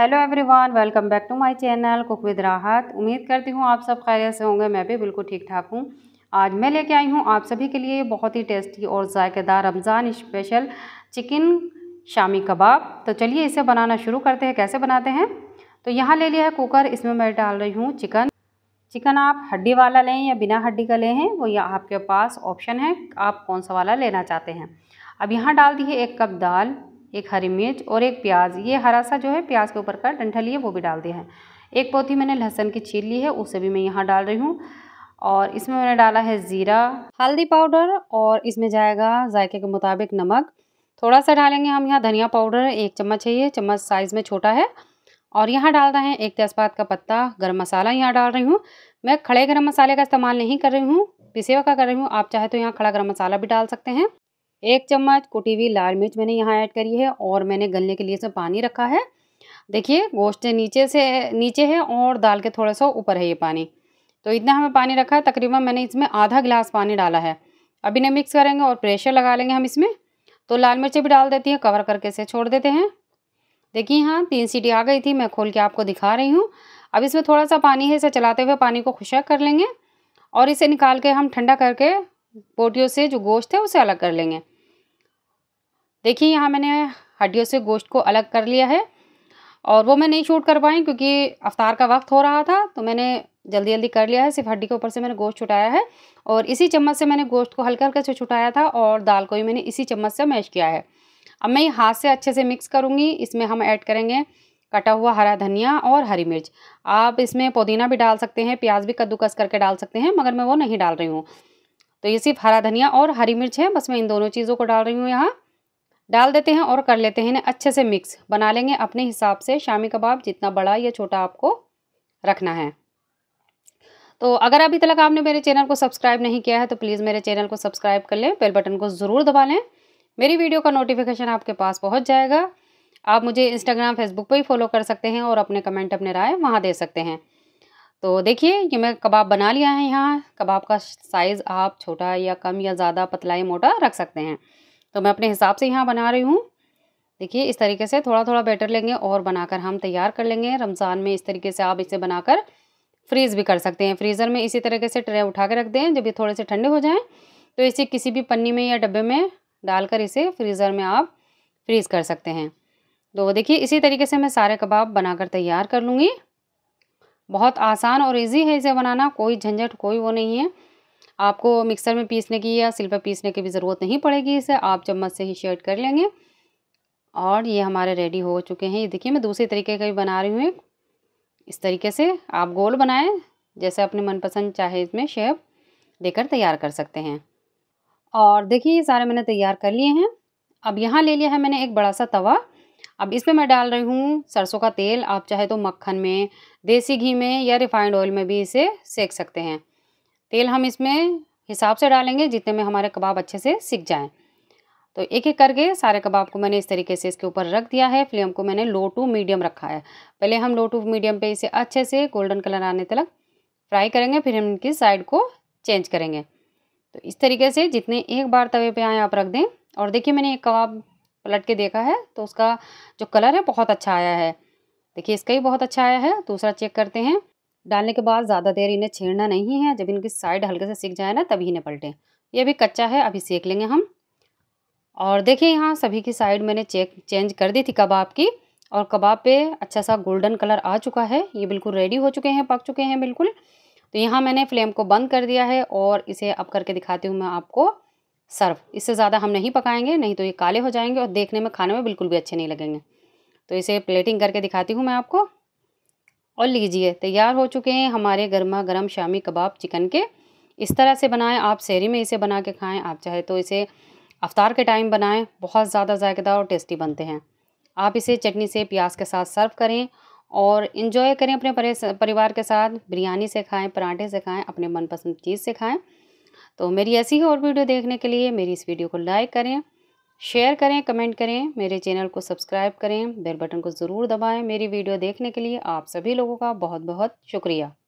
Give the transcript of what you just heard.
hello everyone welcome back to my channel cook with Rahat उम्मीद करती हूँ आप सब खैरियत से होंगे मैं भी बिल्कुल ठीक ठाक हूँ आज मैं लेके आई हूँ आप सभी के लिए बहुत ही टेस्टी और ज़ायकेदार रमज़ान स्पेशल चिकन शामी कबाब तो चलिए इसे बनाना शुरू करते हैं कैसे बनाते हैं तो यहाँ ले लिया है कुकर इसमें मैं डाल रही हूँ चिकन चिकन आप हड्डी वाला लें या बिना हड्डी का लें वो या आपके पास ऑप्शन है आप कौन सा वाला लेना चाहते हैं अब यहाँ डाल दी है एक कप दाल एक हरी मिर्च और एक प्याज ये हरा सा जो है प्याज के ऊपर का डंठल लिए वो भी डाल दिया है एक पौधी मैंने लहसन की छील ली है उसे भी मैं यहाँ डाल रही हूँ और इसमें मैंने डाला है ज़ीरा हल्दी पाउडर और इसमें जाएगा जायके के मुताबिक नमक थोड़ा सा डालेंगे हम यहाँ धनिया पाउडर एक चम्मच है ये चम्मच साइज़ में छोटा है और यहाँ डाल रहे हैं एक तेज़पात का पत्ता गरम मसाला यहाँ डाल रही हूँ मैं खड़े गरम मसाले का इस्तेमाल नहीं कर रही हूँ पिसेवा का कर रही हूँ आप चाहे तो यहाँ खड़ा गरम मसाला भी डाल सकते हैं एक चम्मच कुटी हुई लाल मिर्च मैंने यहाँ ऐड करी है और मैंने गलने के लिए इसमें पानी रखा है देखिए गोश्त नीचे से नीचे है और दाल के थोड़ा सा ऊपर है ये पानी तो इतना हमें पानी रखा है तकरीबन मैंने इसमें आधा गिलास पानी डाला है अभी इन्हें मिक्स करेंगे और प्रेशर लगा लेंगे हम इसमें तो लाल मिर्चें भी डाल देती हैं कवर करके इसे छोड़ देते हैं देखिए हाँ तीन सीटी आ गई थी मैं खोल के आपको दिखा रही हूँ अब इसमें थोड़ा सा पानी है इसे चलाते हुए पानी को खुशक कर लेंगे और इसे निकाल के हम ठंडा करके बोटियों से जो गोश्त है उसे अलग कर लेंगे देखिए यहाँ मैंने हड्डियों से गोश्त को अलग कर लिया है और वो मैं नहीं शूट कर पाई क्योंकि अवतार का वक्त हो रहा था तो मैंने जल्दी जल्दी कर लिया है सिर्फ हड्डी के ऊपर से मैंने गोश्त छुटाया है और इसी चम्मच से मैंने गोश्त को हल्का हल्का से छुटाया था और दाल को भी मैंने इसी चम्मच से मैश किया है अब मैं हाथ से अच्छे से मिक्स करूँगी इसमें हम ऐड करेंगे कटा हुआ हरा धनिया और हरी मिर्च आप इसमें पुदीना भी डाल सकते हैं प्याज भी कद्दूकस करके डाल सकते हैं मगर मैं वो नहीं डाल रही हूँ तो ये सिर्फ हरा धनिया और हरी मिर्च है बस मैं इन दोनों चीज़ों को डाल रही हूँ यहाँ डाल देते हैं और कर लेते हैं इन्हें अच्छे से मिक्स बना लेंगे अपने हिसाब से शामी कबाब जितना बड़ा या छोटा आपको रखना है तो अगर अभी तक आपने मेरे चैनल को सब्सक्राइब नहीं किया है तो प्लीज़ मेरे चैनल को सब्सक्राइब कर लें बेल बटन को ज़रूर दबा लें मेरी वीडियो का नोटिफिकेशन आपके पास पहुंच जाएगा आप मुझे इंस्टाग्राम फेसबुक पर ही फॉलो कर सकते हैं और अपने कमेंट अपने राय वहाँ दे सकते हैं तो देखिए ये मैं कबाब बना लिया है यहाँ कबाब का साइज़ आप छोटा या कम या ज़्यादा पतला या मोटा रख सकते हैं तो मैं अपने हिसाब से यहाँ बना रही हूँ देखिए इस तरीके से थोड़ा थोड़ा बैटर लेंगे और बनाकर हम तैयार कर लेंगे रमज़ान में इस तरीके से आप इसे बनाकर फ्रीज़ भी कर सकते हैं फ्रीज़र में इसी तरीके से ट्रे उठा के रख दें जब ये थोड़े से ठंडे हो जाएँ तो इसे किसी भी पन्नी में या डब्बे में डालकर इसे फ्रीज़र में आप फ्रीज़ कर सकते हैं तो देखिए इसी तरीके से मैं सारे कबाब बनाकर तैयार कर लूँगी बहुत आसान और इजी है इसे बनाना कोई झंझट कोई वो नहीं है आपको मिक्सर में पीसने की या सिल पर पीसने की भी ज़रूरत नहीं पड़ेगी इसे आप चम्मच से ही शेड कर लेंगे और ये हमारे रेडी हो चुके हैं ये देखिए मैं दूसरे तरीके का भी बना रही हूँ इस तरीके से आप गोल बनाएं जैसे अपने मनपसंद चाहे इसमें शेप देकर तैयार कर सकते हैं और देखिए ये सारे मैंने तैयार कर लिए हैं अब यहाँ ले लिया है मैंने एक बड़ा सा तवा अब इसमें मैं डाल रही हूँ सरसों का तेल आप चाहे तो मक्खन में देसी घी में या रिफाइंड ऑयल में भी इसे सेक सकते हैं तेल हम इसमें हिसाब से डालेंगे जितने में हमारे कबाब अच्छे से सीख जाएँ तो एक एक करके सारे कबाब को मैंने इस तरीके से इसके ऊपर रख दिया है फ्लेम को मैंने लो टू मीडियम रखा है पहले हम लो टू मीडियम पे इसे अच्छे से गोल्डन कलर आने तक फ्राई करेंगे फिर हम इनकी साइड को चेंज करेंगे तो इस तरीके से जितने एक बार तवे पे आए आप रख दें और देखिए मैंने एक कबाब पलट के देखा है तो उसका जो कलर है बहुत अच्छा आया है देखिए इसका ही बहुत अच्छा आया है दूसरा चेक करते हैं डालने के बाद ज़्यादा देर इन्हें छेड़ना नहीं है जब इनकी साइड हल्के से सीख जाए ना तभी इन्हें पलटें ये भी कच्चा है अभी सेक लेंगे हम और देखिए यहाँ सभी की साइड मैंने चेक चेंज कर दी थी कबाब की और कबाब पे अच्छा सा गोल्डन कलर आ चुका है ये बिल्कुल रेडी हो चुके हैं पक चुके हैं बिल्कुल तो यहाँ मैंने फ्लेम को बंद कर दिया है और इसे अब करके दिखाती हूँ मैं आपको सर्व इससे ज़्यादा हम नहीं पकाएंगे नहीं तो ये काले हो जाएंगे और देखने में खाने में बिल्कुल भी अच्छे नहीं लगेंगे तो इसे प्लेटिंग करके दिखाती हूँ मैं आपको और लीजिए तैयार हो चुके हैं हमारे गर्मा गर्म शामी कबाब चिकन के इस तरह से बनाएं आप शहरी में इसे बना के खाएं आप चाहे तो इसे अफ्तार के टाइम बनाएं बहुत ज़्यादा जायकेदार और टेस्टी बनते हैं आप इसे चटनी से प्याज के साथ सर्व करें और इन्जॉय करें अपने परिवार के साथ बिरयानी से खाएँ पराठे से खाएँ अपने मनपसंद चीज़ से खाएँ तो मेरी ऐसी और वीडियो देखने के लिए मेरी इस वीडियो को लाइक करें शेयर करें कमेंट करें मेरे चैनल को सब्सक्राइब करें बेल बटन को ज़रूर दबाएं मेरी वीडियो देखने के लिए आप सभी लोगों का बहुत बहुत शुक्रिया